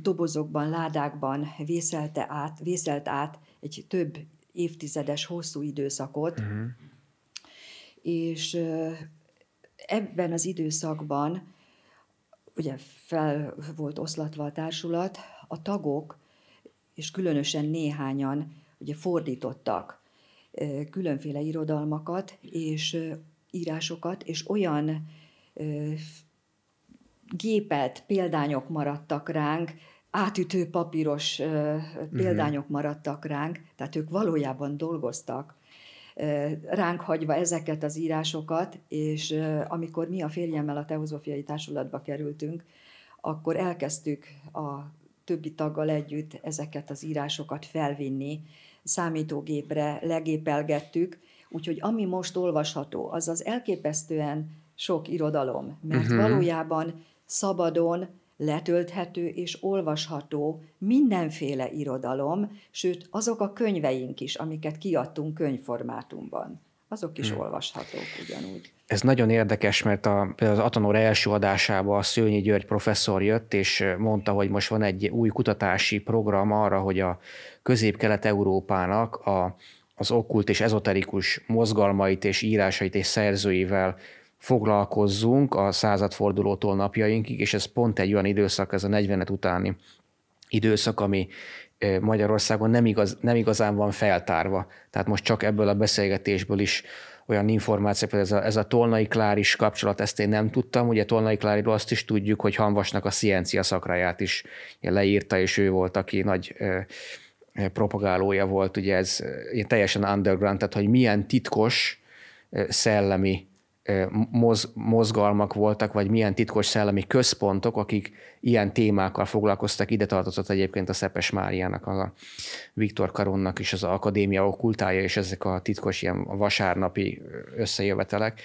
dobozokban, ládákban vészelte át, vészelt át egy több évtizedes hosszú időszakot, uh-huh. és ebben az időszakban, ugye fel volt oszlatva a társulat, a tagok, és különösen néhányan ugye fordítottak különféle irodalmakat és írásokat, és olyan gépelt példányok maradtak ránk, átütő papíros mhm. példányok maradtak ránk, tehát ők valójában dolgoztak ránk hagyva ezeket az írásokat, és amikor mi a férjemmel a Teozófiai Társulatba kerültünk, akkor elkezdtük a többi taggal együtt ezeket az írásokat felvinni, számítógépre legépelgettük, úgyhogy ami most olvasható, az az elképesztően sok irodalom, mert uh-huh. valójában szabadon letölthető és olvasható mindenféle irodalom, sőt azok a könyveink is, amiket kiadtunk könyvformátumban. Azok is hmm. olvashatók ugyanúgy. Ez nagyon érdekes, mert a, az Atanor első adásába a Szőnyi György professzor jött, és mondta, hogy most van egy új kutatási program arra, hogy a közép-kelet-európának a, az okkult és ezoterikus mozgalmait és írásait és szerzőivel foglalkozzunk a századfordulótól napjainkig, és ez pont egy olyan időszak, ez a 40 utáni időszak, ami Magyarországon nem, igaz, nem igazán van feltárva. Tehát most csak ebből a beszélgetésből is olyan információ, például ez a, ez a Tolnai Kláris kapcsolat, ezt én nem tudtam, ugye Tolnai Kláriról azt is tudjuk, hogy Hanvasnak a Sciencia szakráját is leírta, és ő volt, aki nagy propagálója volt, ugye ez teljesen underground, tehát hogy milyen titkos szellemi moz, mozgalmak voltak, vagy milyen titkos szellemi központok, akik ilyen témákkal foglalkoztak. Ide tartozott egyébként a Szepes Máriának, a Viktor Karonnak is az akadémia okultája, és ezek a titkos ilyen vasárnapi összejövetelek.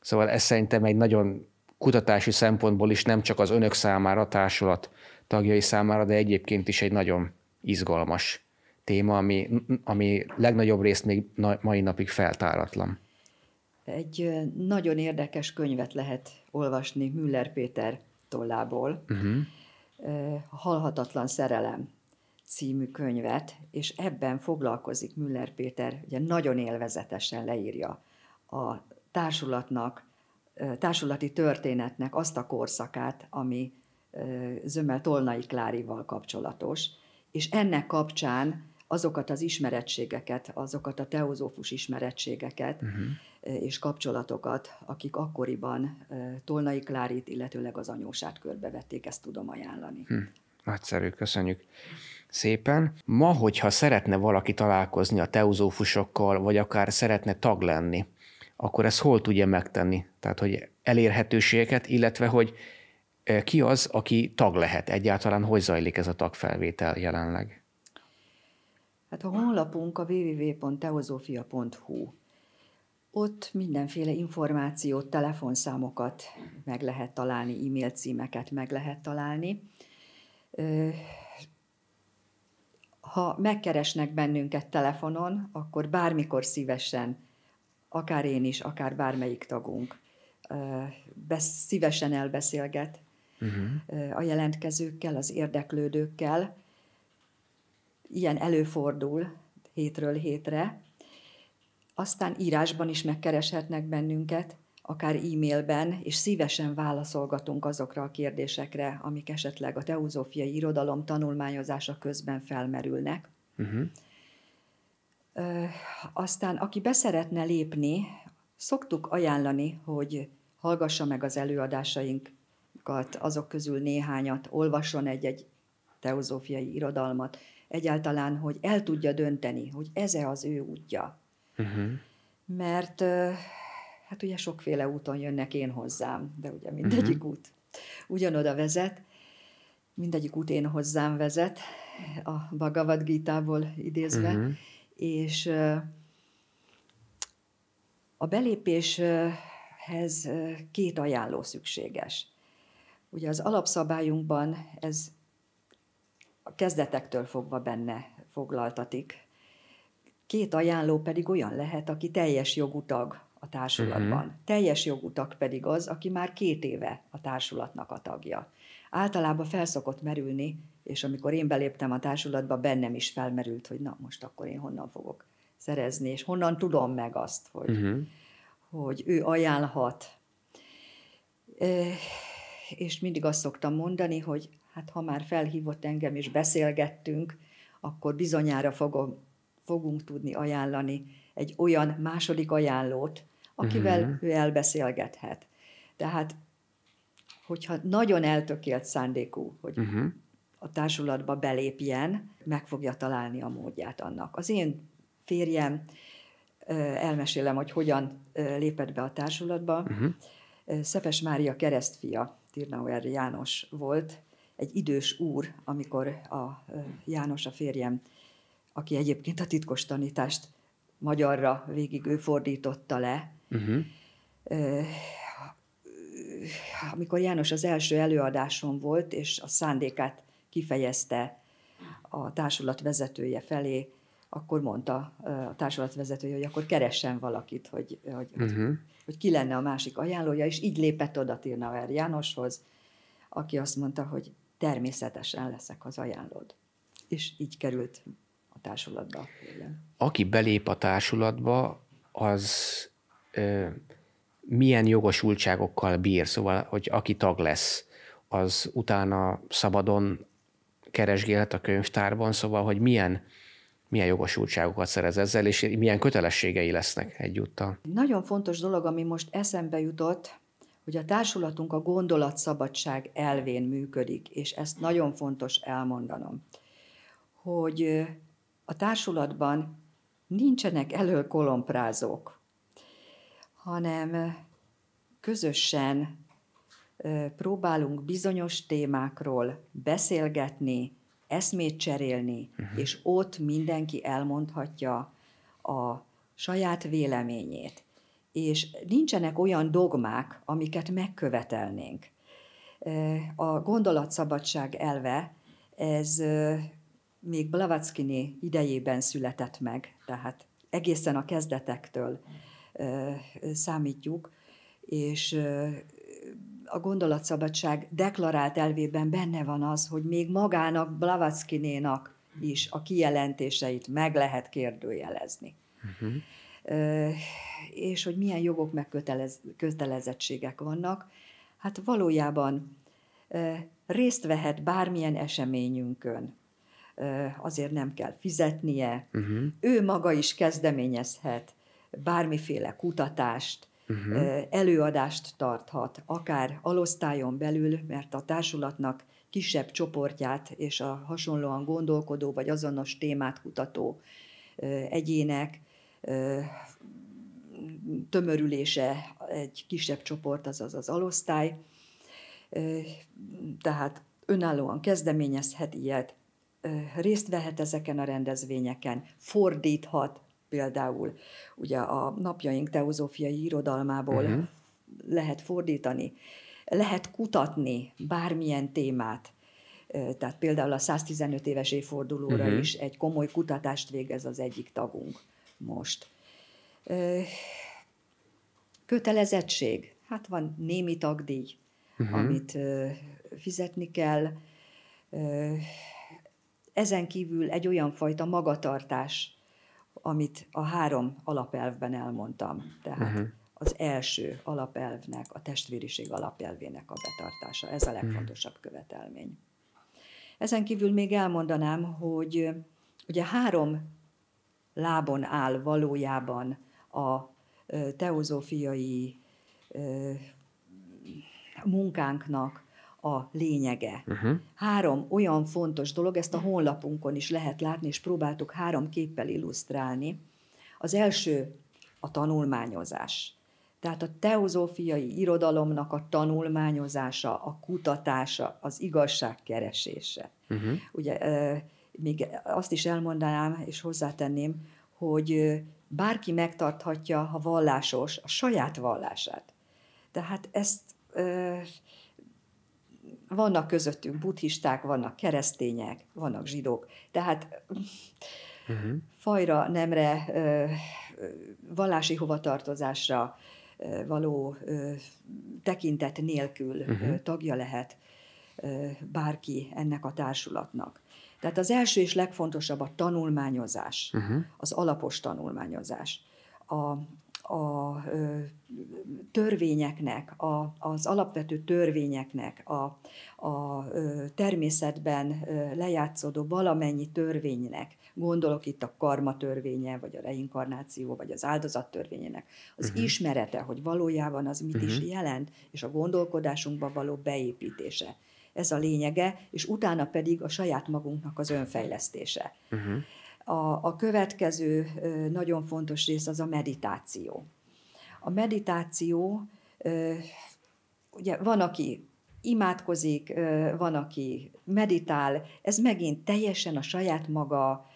Szóval ez szerintem egy nagyon kutatási szempontból is nem csak az önök számára, a társulat tagjai számára, de egyébként is egy nagyon izgalmas téma, ami, ami legnagyobb részt még mai napig feltáratlan. Egy nagyon érdekes könyvet lehet olvasni Müller Péter tollából, uh-huh. Halhatatlan szerelem című könyvet, és ebben foglalkozik Müller Péter, ugye nagyon élvezetesen leírja a társulatnak, társulati történetnek azt a korszakát, ami Zömmel Tolnai Klárival kapcsolatos, és ennek kapcsán azokat az ismerettségeket, azokat a teozófus ismerettségeket, uh-huh mhm és kapcsolatokat, akik akkoriban Tolnai Klárit, illetőleg az anyósát körbevették, ezt tudom ajánlani. Hm. Nagyszerű, köszönjük szépen. Ma, hogyha szeretne valaki találkozni a teozófusokkal, vagy akár szeretne tag lenni, akkor ezt hol tudja megtenni? Tehát, hogy elérhetőségeket, illetve, hogy ki az, aki tag lehet egyáltalán, hogy zajlik ez a tagfelvétel jelenleg? Hát a honlapunk a www.teozofia.hu ott mindenféle információt, telefonszámokat meg lehet találni, e-mail címeket meg lehet találni. Ha megkeresnek bennünket telefonon, akkor bármikor szívesen, akár én is, akár bármelyik tagunk, besz- szívesen elbeszélget uh-huh. a jelentkezőkkel, az érdeklődőkkel. Ilyen előfordul hétről hétre aztán írásban is megkereshetnek bennünket, akár e-mailben, és szívesen válaszolgatunk azokra a kérdésekre, amik esetleg a teozófiai irodalom tanulmányozása közben felmerülnek. Uh-huh. aztán, aki beszeretne lépni, szoktuk ajánlani, hogy hallgassa meg az előadásainkat, azok közül néhányat, olvasson egy-egy teozófiai irodalmat, egyáltalán, hogy el tudja dönteni, hogy ez-e az ő útja Uh-huh. Mert hát ugye sokféle úton jönnek én hozzám, de ugye uh-huh. mindegyik uh-huh. út ugyanoda vezet, mindegyik út én hozzám vezet, a Bhagavad Gita-ból idézve, uh-huh. és a belépéshez két ajánló szükséges. Ugye az alapszabályunkban ez a kezdetektől fogva benne foglaltatik, Két ajánló pedig olyan lehet, aki teljes jogú tag a társulatban. Uh-huh. Teljes jogú tag pedig az, aki már két éve a társulatnak a tagja. Általában felszokott merülni, és amikor én beléptem a társulatba, bennem is felmerült, hogy na most akkor én honnan fogok szerezni, és honnan tudom meg azt, hogy, uh-huh. hogy ő ajánlhat. És mindig azt szoktam mondani, hogy hát ha már felhívott engem és beszélgettünk, akkor bizonyára fogom fogunk tudni ajánlani egy olyan második ajánlót, akivel uh-huh. ő elbeszélgethet. Tehát, hogyha nagyon eltökélt szándékú, hogy uh-huh. a társulatba belépjen, meg fogja találni a módját annak. Az én férjem, elmesélem, hogy hogyan lépett be a társulatba. Uh-huh. Szepes Mária keresztfia, Tirnauer János volt, egy idős úr, amikor a János, a férjem aki egyébként a titkos tanítást magyarra végig ő fordította le. Uh-huh. amikor János az első előadáson volt, és a szándékát kifejezte a társulat vezetője felé, akkor mondta a társulat vezetője, hogy akkor keressen valakit, hogy, hogy, uh-huh. hogy, mhm. hogy ki lenne a másik ajánlója, és így lépett oda Tirnaver Jánoshoz, aki azt mondta, hogy természetesen leszek az ajánlód. És így került társulatba? Aki belép a társulatba, az ö, milyen jogosultságokkal bír, szóval, hogy aki tag lesz, az utána szabadon keresgélhet a könyvtárban, szóval, hogy milyen milyen jogosultságokat szerez ezzel, és milyen kötelességei lesznek egyúttal. Nagyon fontos dolog, ami most eszembe jutott, hogy a társulatunk a gondolatszabadság elvén működik, és ezt nagyon fontos elmondanom, hogy a társulatban nincsenek elől kolomprázók, hanem közösen próbálunk bizonyos témákról beszélgetni, eszmét cserélni, uh-huh. és ott mindenki elmondhatja a saját véleményét. És nincsenek olyan dogmák, amiket megkövetelnénk. A gondolatszabadság elve, ez még Blavatskiné idejében született meg, tehát egészen a kezdetektől ö, számítjuk, és ö, a gondolatszabadság deklarált elvében benne van az, hogy még magának Blavatskinénak is a kijelentéseit meg lehet kérdőjelezni. Uh-huh. Ö, és hogy milyen jogok meg kötelez, kötelezettségek vannak, hát valójában részt vehet bármilyen eseményünkön azért nem kell fizetnie, uh-huh. ő maga is kezdeményezhet bármiféle kutatást, uh-huh. előadást tarthat, akár alosztályon belül, mert a társulatnak kisebb csoportját és a hasonlóan gondolkodó vagy azonos témát kutató egyének tömörülése egy kisebb csoport, azaz az alosztály. Tehát önállóan kezdeményezhet ilyet, részt vehet ezeken a rendezvényeken, fordíthat például, ugye a napjaink teozófiai irodalmából uh-huh. lehet fordítani, lehet kutatni bármilyen témát, tehát például a 115 éves évfordulóra uh-huh. is egy komoly kutatást végez az egyik tagunk most. Kötelezettség. Hát van némi tagdíj, uh-huh. amit fizetni kell ezen kívül egy olyan fajta magatartás, amit a három alapelvben elmondtam. Tehát uh-huh. az első alapelvnek, a testvériség alapelvének a betartása. Ez a mhm. legfontosabb követelmény. Ezen kívül még elmondanám, hogy ugye három lábon áll valójában a teozófiai munkánknak a lényege. Uh-huh. Három olyan fontos dolog, ezt a honlapunkon is lehet látni, és próbáltuk három képpel illusztrálni. Az első a tanulmányozás. Tehát a teozófiai irodalomnak a tanulmányozása, a kutatása, az igazság keresése. Uh-huh. Ugye még azt is elmondanám és hozzátenném, hogy bárki megtarthatja, ha vallásos, a saját vallását. Tehát ezt vannak közöttünk buddhisták, vannak keresztények, vannak zsidók. Tehát uh-huh. fajra, nemre, vallási hovatartozásra való tekintet nélkül uh-huh. tagja lehet bárki ennek a társulatnak. Tehát az első és legfontosabb a tanulmányozás, uh-huh. az alapos tanulmányozás. A, a törvényeknek, a, az alapvető törvényeknek, a, a természetben lejátszódó valamennyi törvénynek, gondolok itt a karma törvénye, vagy a reinkarnáció, vagy az áldozat törvényének, az uh-huh. ismerete, hogy valójában az mit uh-huh. is mhm. jelent, és a gondolkodásunkba való beépítése. Ez a lényege, és utána pedig a saját magunknak az önfejlesztése. Uh-huh. A, a következő nagyon fontos rész az a meditáció. A meditáció, ugye van, aki imádkozik, van, aki meditál, ez megint teljesen a saját maga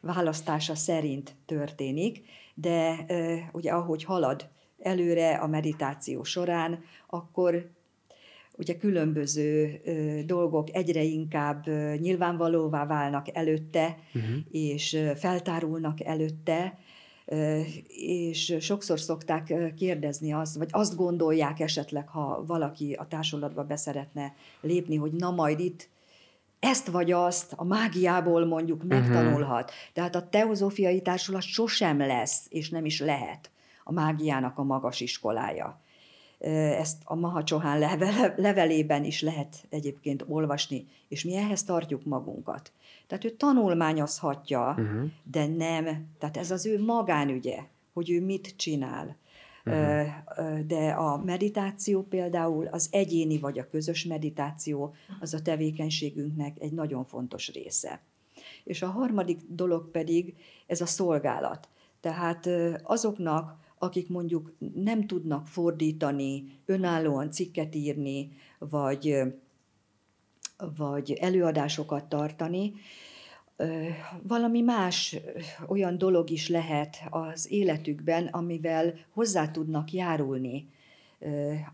választása szerint történik, de ugye ahogy halad előre a meditáció során, akkor ugye különböző dolgok egyre inkább nyilvánvalóvá válnak előtte, uh-huh. és feltárulnak előtte, és sokszor szokták kérdezni azt, vagy azt gondolják esetleg, ha valaki a társulatba beszeretne lépni, hogy na majd itt ezt vagy azt a mágiából mondjuk mhm. megtanulhat. Uh-huh. Tehát a teozófiai társulat sosem lesz, és nem is lehet a mágiának a magas iskolája ezt a Maha Csohán levelében is lehet egyébként olvasni, és mi ehhez tartjuk magunkat. Tehát ő tanulmányozhatja, uh-huh. de nem, tehát ez az ő magánügye, hogy ő mit csinál. Uh-huh. De a meditáció például, az egyéni vagy a közös meditáció, az a tevékenységünknek egy nagyon fontos része. És a harmadik dolog pedig ez a szolgálat. Tehát azoknak, akik mondjuk nem tudnak fordítani, önállóan cikket írni, vagy, vagy előadásokat tartani, valami más olyan dolog is lehet az életükben, amivel hozzá tudnak járulni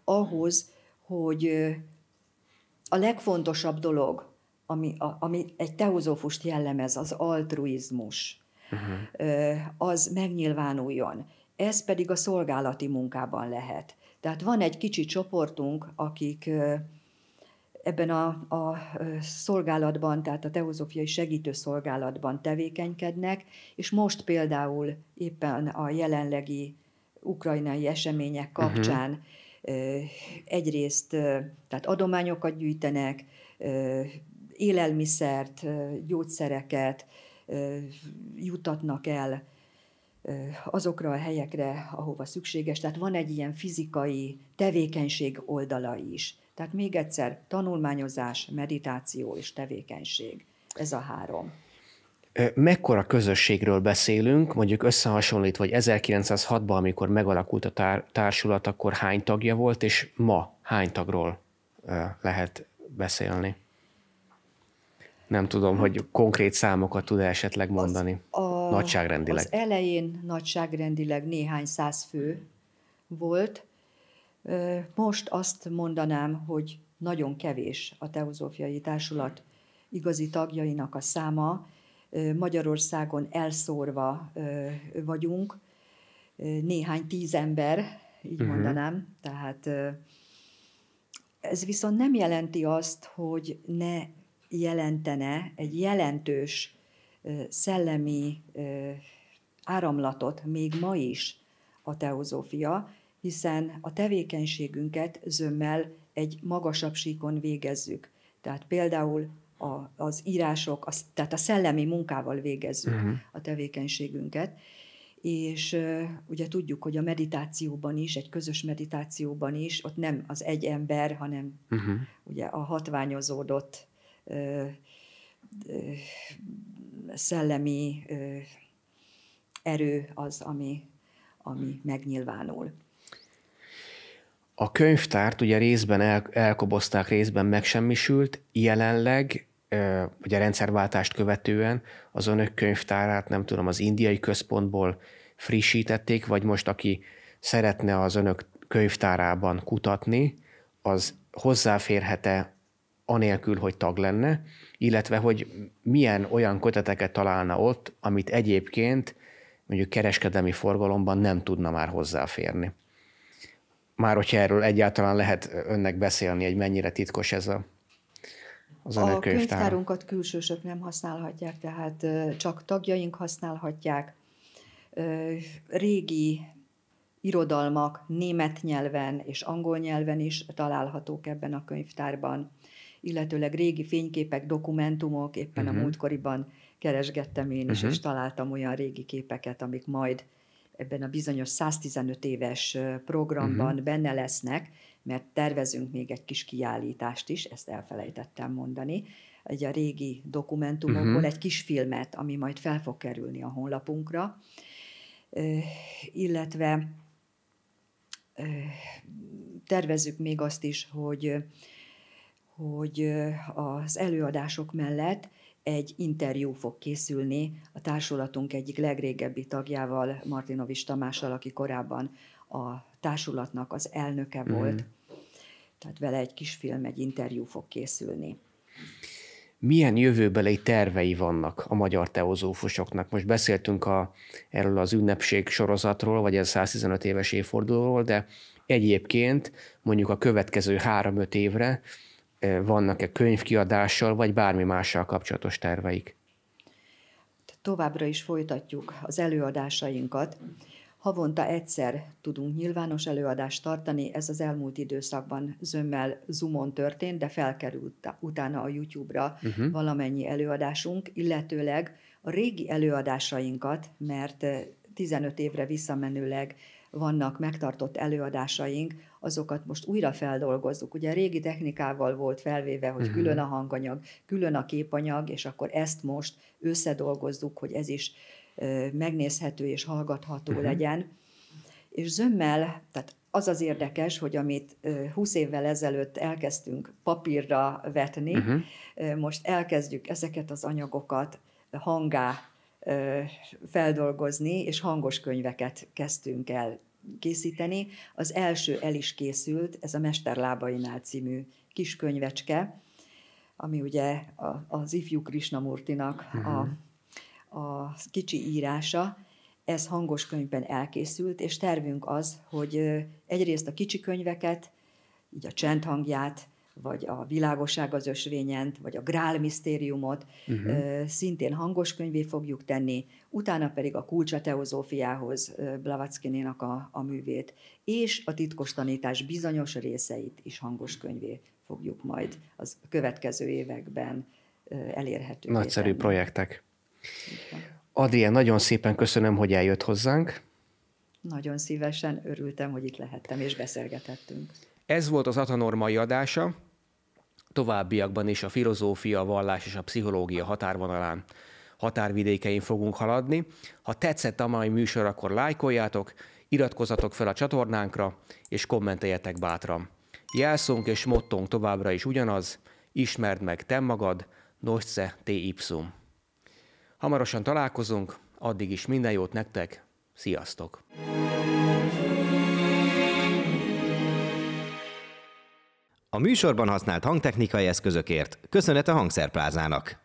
ahhoz, hogy a legfontosabb dolog, ami, ami egy teozófust jellemez, az altruizmus, uh-huh. az megnyilvánuljon. Ez pedig a szolgálati munkában lehet. Tehát van egy kicsi csoportunk, akik ebben a, a szolgálatban, tehát a teozófiai segítő szolgálatban tevékenykednek, és most például éppen a jelenlegi ukrajnai események mhm. kapcsán uh-huh. egyrészt tehát adományokat gyűjtenek, élelmiszert, gyógyszereket jutatnak el azokra a helyekre, ahova szükséges. Tehát van egy ilyen fizikai tevékenység oldala is. Tehát még egyszer, tanulmányozás, meditáció és tevékenység. Ez a három. Mekkora közösségről beszélünk, mondjuk összehasonlítva, hogy 1906-ban, amikor megalakult a tár- társulat, akkor hány tagja volt, és ma hány tagról lehet beszélni? Nem tudom, hogy konkrét számokat tud esetleg mondani. Az, nagyságrendileg. az elején nagyságrendileg néhány száz fő volt. Most azt mondanám, hogy nagyon kevés a Teozófiai Társulat igazi tagjainak a száma. Magyarországon elszórva vagyunk, néhány tíz ember, így uh-huh. mondanám. Tehát ez viszont nem jelenti azt, hogy ne jelentene egy jelentős szellemi áramlatot még ma is a teozófia, hiszen a tevékenységünket zömmel egy magasabb síkon végezzük. Tehát például a, az írások, az, tehát a szellemi munkával végezzük uh-huh. a tevékenységünket. És uh, ugye tudjuk, hogy a meditációban is, egy közös meditációban is, ott nem az egy ember, hanem uh-huh. ugye a hatványozódott uh, uh, szellemi erő az, ami, ami megnyilvánul. A könyvtárt ugye részben el, elkobozták, részben megsemmisült, jelenleg ugye a rendszerváltást követően az önök könyvtárát, nem tudom, az indiai központból frissítették, vagy most aki szeretne az önök könyvtárában kutatni, az hozzáférhet-e anélkül, hogy tag lenne, illetve hogy milyen olyan köteteket találna ott, amit egyébként mondjuk kereskedelmi forgalomban nem tudna már hozzáférni. Már hogyha erről egyáltalán lehet önnek beszélni, hogy mennyire titkos ez a az a könyvtárunkat külsősök nem használhatják, tehát csak tagjaink használhatják. Régi irodalmak német nyelven és angol nyelven is találhatók ebben a könyvtárban illetőleg régi fényképek, dokumentumok, éppen uh-huh. a mhm. múltkoriban keresgettem én is, uh-huh. és mhm. találtam olyan régi képeket, amik majd ebben a bizonyos 115 éves programban uh-huh. benne lesznek, mert tervezünk még egy kis kiállítást is, ezt elfelejtettem mondani, egy a régi dokumentumokból uh-huh. egy kis filmet, ami majd fel fog kerülni a honlapunkra, illetve üh, tervezzük még azt is, hogy hogy az előadások mellett egy interjú fog készülni a társulatunk egyik legrégebbi tagjával, Martinovis Tamással, aki korábban a társulatnak az elnöke mm. volt. Tehát vele egy kis film, egy interjú fog készülni. Milyen jövőbeli tervei vannak a magyar teozófusoknak? Most beszéltünk a, erről az ünnepség sorozatról, vagy ez 115 éves évfordulóról, de egyébként mondjuk a következő 3-5 évre vannak-e könyvkiadással, vagy bármi mással kapcsolatos terveik? Továbbra is folytatjuk az előadásainkat. Havonta egyszer tudunk nyilvános előadást tartani, ez az elmúlt időszakban zömmel Zoomon történt, de felkerült utána a YouTube-ra uh-huh. valamennyi előadásunk, illetőleg a régi előadásainkat, mert 15 évre visszamenőleg vannak megtartott előadásaink, azokat most újra feldolgozzuk. Ugye régi technikával volt felvéve, hogy uh-huh. külön a hanganyag, külön a képanyag, és akkor ezt most összedolgozzuk, hogy ez is ö, megnézhető és hallgatható uh-huh. legyen. És zömmel, tehát az az érdekes, hogy amit 20 évvel ezelőtt elkezdtünk papírra vetni, uh-huh. most elkezdjük ezeket az anyagokat hangá feldolgozni, és hangos könyveket kezdtünk el készíteni. Az első el is készült, ez a Mesterlábainál című kis könyvecske, ami ugye az ifjú Krisnamurtinak uh-huh. a, mhm. a kicsi írása. Ez hangos könyvben elkészült, és tervünk az, hogy egyrészt a kicsi könyveket, így a csend hangját, vagy a Világosság az ösvényent, vagy a Grál misztériumot uh-huh. szintén hangos könyvé fogjuk tenni, utána pedig a kulcsa teozófiához Blavatszkinénak a, a művét, és a titkos tanítás bizonyos részeit is hangos könyvé fogjuk majd az következő években elérhető. Nagyszerű tenni. projektek. Adrien, nagyon szépen köszönöm, hogy eljött hozzánk. Nagyon szívesen örültem, hogy itt lehettem és beszélgetettünk. Ez volt az Atanormai adása, továbbiakban is a filozófia, a vallás és a pszichológia határvonalán határvidékein fogunk haladni. Ha tetszett a mai műsor, akkor lájkoljátok, iratkozzatok fel a csatornánkra, és kommenteljetek bátran. Jelszónk és mottónk továbbra is ugyanaz, ismerd meg te magad, nosce te ipsum. Hamarosan találkozunk, addig is minden jót nektek, sziasztok! A műsorban használt hangtechnikai eszközökért köszönet a Hangszerplázának!